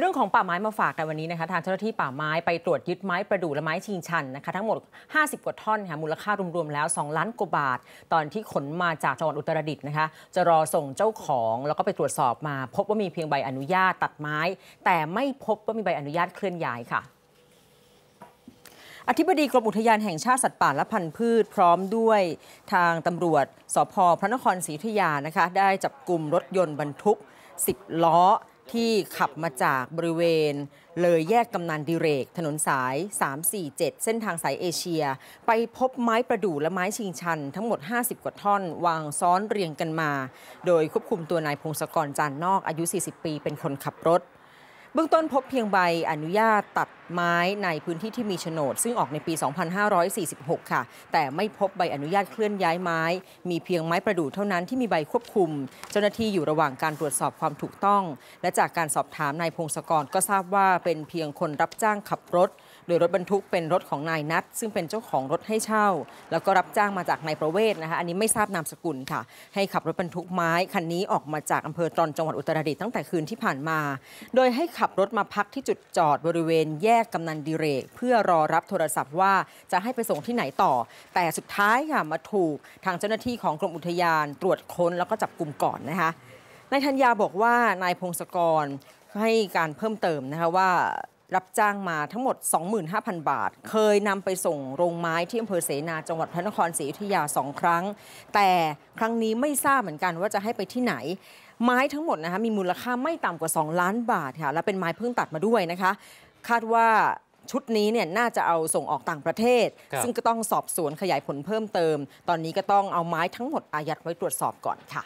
เรื่องของป่าไม้มาฝากกันวันนี้นะคะทางเจ้าหน้าที่ป่าไม้ไปตรวจยึดไม้ประดู่และไม้ชิงชันนะคะทั้งหมด 50 กว่าท่อนค่ะมูลค่ารวมๆแล้ว 2 ล้านกว่าบาท ตอนที่ขนมาจากจังหวัดอุตรดิตถ์นะคะ จะรอส่งเจ้าของแล้วก็ไปตรวจสอบมา พบว่ามีเพียงใบอนุญาตตัดไม้ แต่ไม่พบว่ามีใบอนุญาตเคลื่อนย้ายค่ะ อธิบดีกรมอุทยานแห่งชาติสัตว์ป่าและพันธุ์พืชพร้อมด้วยทางตำรวจสพพระนครศรีอยุธยานะคะได้จับกลุ่มรถยนต์บรรทุก 10 ล้อที่ขับมาจากบริเวณ เลยแยกกำนันดิเรก ถนนสาย 347 เส้นทางสายเอเชีย ไปพบไม้ประดู่และไม้ชิงชัน ทั้งหมด 50 กว่าท่อนวางซ้อนเรียงกันมา โดยควบคุมตัวนายพงศกรจันนอกอายุ 40 ปีเป็นคนขับรถเบื้องต้นพบเพียงใบอนุญาตตัดไม้ในพื้นที่ที่มีโฉนด ซึ่งออกในปี 2546 ค่ะ แต่ไม่พบใบอนุญาตเคลื่อนย้ายไม้ มีเพียงไม้ประดู่เท่านั้นที่มีใบควบคุม เจ้าหน้าที่อยู่ระหว่างการตรวจสอบความถูกต้อง และจากการสอบถามนายพงศกรก็ทราบว่าเป็นเพียงคนรับจ้างขับรถโดยรถบรรทุกเป็นรถของนายนัทซึ่งเป็นเจ้าของรถให้เช่า แล้วก็รับจ้างมาจากนายประเวศนะคะอันนี้ไม่ทราบนามสกุลค่ะ ให้ขับรถบรรทุกไม้ คันนี้ออกมาจากอำเภอตรอนจังหวัดอุตรดิตถ์ตั้งแต่คืน ที่ผ่านมา โดยให้ขับรถมาพักที่จุดจอดบริเวณแยกกำนันดิเรกเพื่อรอรับโทรศัพท์ว่าจะให้ไปส่งที่ไหนต่อ แต่สุดท้ายค่ะมาถูกทางเจ้าหน้าที่ของกรมอุทยานตรวจค้นแล้วก็จับกลุ่มก่อนนะคะนายธัญญาบอกว่านายพงศกรให้การเพิ่มเติมนะคะว่ารับจ้างมาทั้งหมด 25,000 บาท เคยนำไปส่งโรงไม้ที่อำเภอเสนาจังหวัดพระนครศรีอยุธยาสองครั้ง แต่ครั้งนี้ไม่ทราบเหมือนกันว่าจะให้ไปที่ไหน ไม้ทั้งหมดนะคะมีมูลค่าไม่ต่ำกว่า 2 ล้านบาทค่ะและเป็นไม้เพิ่งตัดมาด้วยนะคะ คาดว่าชุดนี้เนี่ยน่าจะเอาส่งออกต่างประเทศ ซึ่งก็ต้องสอบสวนขยายผลเพิ่มเติม ตอนนี้ก็ต้องเอาไม้ทั้งหมดอายัดไว้ตรวจสอบก่อนค่ะ